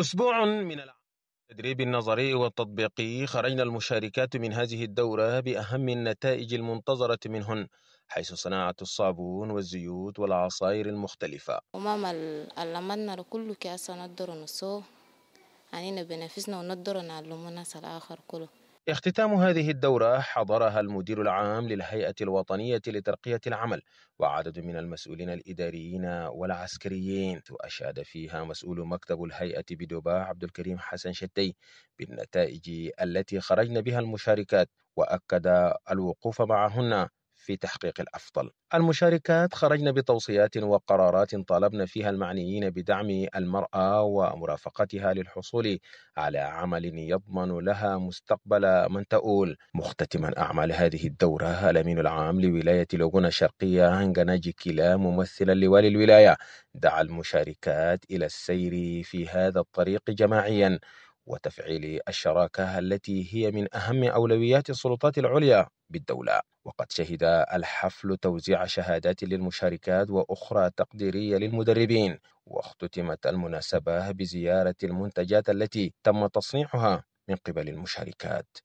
أسبوع من التدريب النظري والتطبيقي خرجنا المشاركات من هذه الدورة بأهم النتائج المنتظرة منهن حيث صناعة الصابون والزيوت والعصائر المختلفة وماما علمنا كل كأس ندر نصو يعني بنفسنا وندر نعلمنا الآخر كله اختتام هذه الدورة حضرها المدير العام للهيئة الوطنية لترقية العمل وعدد من المسؤولين الإداريين والعسكريين أشاد فيها مسؤول مكتب الهيئة بدوبا عبد الكريم حسن شتي بالنتائج التي خرجن بها المشاركات وأكد الوقوف معهن في تحقيق الافضل. المشاركات خرجنا بتوصيات وقرارات طالبنا فيها المعنيين بدعم المراه ومرافقتها للحصول على عمل يضمن لها مستقبل من تؤول. مختتما اعمال هذه الدوره الامين العام لولايه لوغونا الشرقيه هنغناجي كيلا ممثلا لوالي الولايه دعا المشاركات الى السير في هذا الطريق جماعيا وتفعيل الشراكة التي هي من أهم أولويات السلطات العليا بالدولة وقد شهد الحفل توزيع شهادات للمشاركات وأخرى تقديرية للمدربين واختتمت المناسبة بزيارة المنتجات التي تم تصنيعها من قبل المشاركات